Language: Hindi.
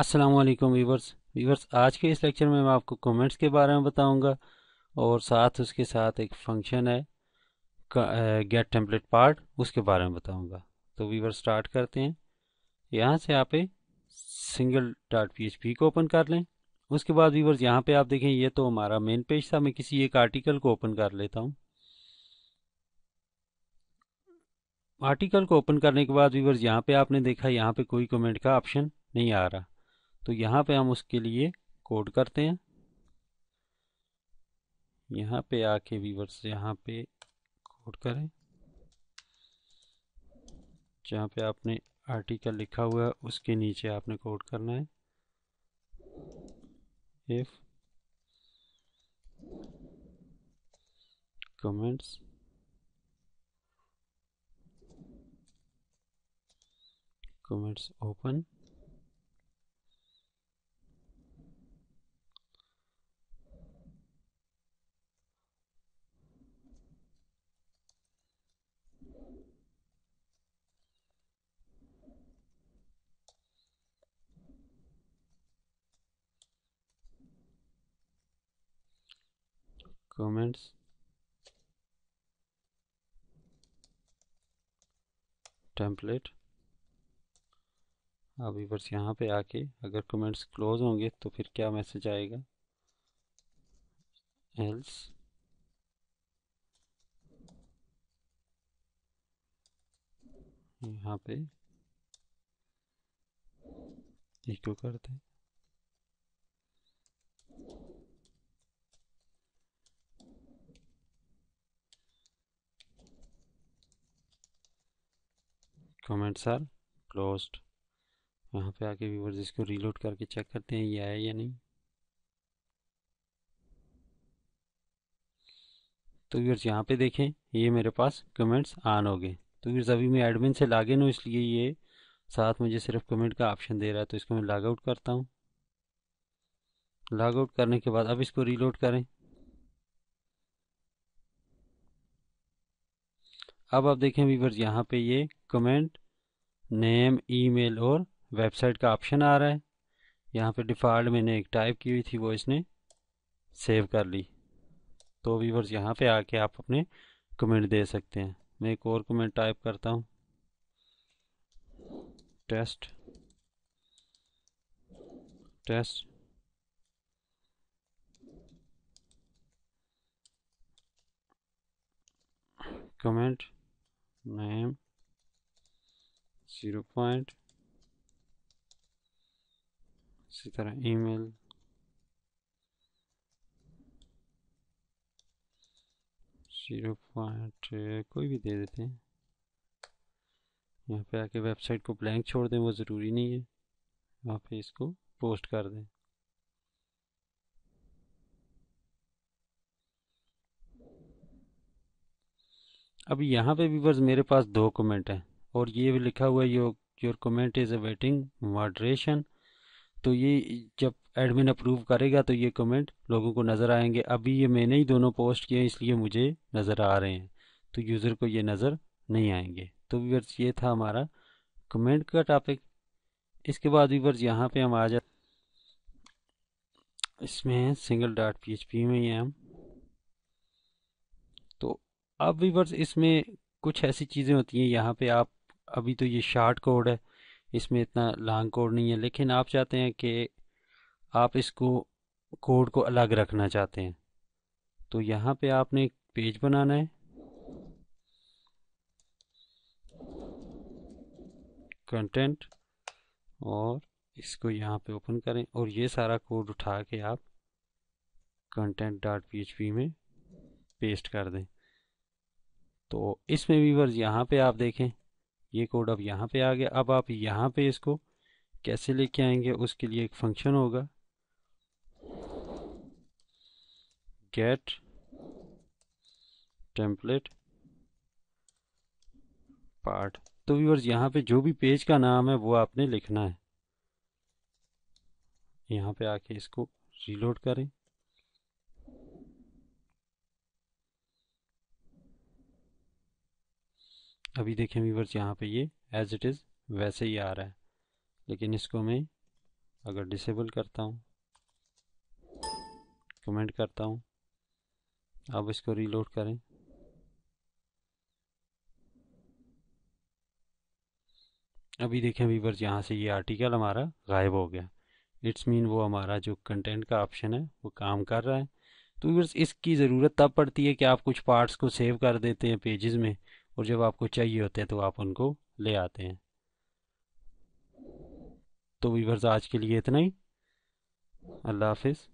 अस्सलाम वालेकुम वीवर्स वीवर्स आज के इस लेक्चर में मैं आपको कमेंट्स के बारे में बताऊंगा और साथ उसके साथ एक फंक्शन है गेट टेम्पलेट पार्ट उसके बारे में बताऊंगा तो वीवर स्टार्ट करते हैं यहाँ से आप सिंगल डॉट पी को ओपन कर लें उसके बाद वीवर्स यहाँ पे आप देखें ये तो हमारा मेन पेज था मैं किसी एक आर्टिकल को ओपन कर लेता हूँ आर्टिकल को ओपन करने के बाद वीवर्स यहाँ पर आपने देखा यहाँ पर कोई कमेंट का ऑप्शन नहीं आ रहा तो यहाँ पे हम उसके लिए कोड करते हैं यहाँ पे आके वीवर्स यहाँ पे कोड करें जहाँ पे आपने आर्टिकल लिखा हुआ है उसके नीचे आपने कोड करना है if comments comments open comments template अब बस यहाँ पे आके अगर कमेंट्स क्लोज होंगे तो फिर क्या मैसेज आएगा एल्स यहाँ पे इको करते हैं कमेंट्स आर क्लोज्ड यहाँ पे आके व्यूवर्स इसको रीलोड करके चेक करते हैं ये आया या नहीं तो व्यूवर्स यहाँ पे देखें ये मेरे पास कमेंट्स ऑन हो गए तो व्यूवर्स अभी मैं एडमिन से लॉगिन हूँ इसलिए ये साथ मुझे सिर्फ कमेंट का ऑप्शन दे रहा है तो इसको मैं लॉग आउट करता हूँ लॉग आउट करने के बाद अब इसको रीलोड करें अब आप देखें व्यूवर्स यहाँ पे ये कमेंट नेम ईमेल और वेबसाइट का ऑप्शन आ रहा है यहाँ पे डिफ़ॉल्ट मैंने एक टाइप की हुई थी वो इसने सेव कर ली तो व्यूवर्स यहाँ पे आके आप अपने कमेंट दे सकते हैं मैं एक और कमेंट टाइप करता हूँ test test comment name zero point इसी तरह ईमेल जीरो पॉइंट कोई भी दे देते हैं यहाँ पे आके वेबसाइट को ब्लैंक छोड़ दें वो ज़रूरी नहीं है यहाँ पे इसको पोस्ट कर दें अब यहाँ पे व्यूवर्स मेरे पास दो कमेंट हैं और ये भी लिखा हुआ है your your comment is awaiting moderation तो ये जब एडमिन अप्रूव करेगा तो ये कमेंट लोगों को नज़र आएंगे अभी ये मैंने ही दोनों पोस्ट किए हैं इसलिए मुझे नज़र आ रहे हैं तो यूज़र को ये नज़र नहीं आएंगे तो वीवर्स ये था हमारा कमेंट का टॉपिक इसके बाद वीवर्स यहाँ पे हम आ जाते इसमें सिंगल डॉट पी में ही हम तो अब वीवर्स इसमें कुछ ऐसी चीज़ें होती हैं यहाँ पे आप अभी तो ये शार्ट कोड है इसमें इतना लॉन्ग कोड नहीं है लेकिन आप चाहते हैं कि आप इसको कोड को अलग रखना चाहते हैं तो यहाँ पे आपने एक पेज बनाना है कंटेंट और इसको यहाँ पे ओपन करें और ये सारा कोड उठा के आप कंटेंट डॉट पी में पेस्ट कर दें तो इसमें व्यूवर्स यहाँ पे आप देखें ये कोड अब यहाँ पे आ गया अब आप यहाँ पे इसको कैसे लेके आएंगे उसके लिए एक फंक्शन होगा गेट टेम्पलेट पार्ट तो व्यूअर्स यहाँ पे जो भी पेज का नाम है वो आपने लिखना है यहाँ पे आके इसको रीलोड करें अभी देखें व्यूवर्स यहाँ पे ये एज इट इज़ वैसे ही आ रहा है लेकिन इसको मैं अगर डिसेबल करता हूँ कमेंट करता हूँ अब इसको रीलोड करें अभी देखें व्यूवर्स यहाँ से ये आर्टिकल हमारा गायब हो गया इट्स मीन वो हमारा जो कंटेंट का ऑप्शन है वो काम कर रहा है तो व्यूवर्स इसकी ज़रूरत तब पड़ती है कि आप कुछ पार्ट्स को सेव कर देते हैं पेजेस में और जब आपको चाहिए होते हैं तो आप उनको ले आते हैं तो वीवर्स आज के लिए इतना ही अल्लाह हाफिज़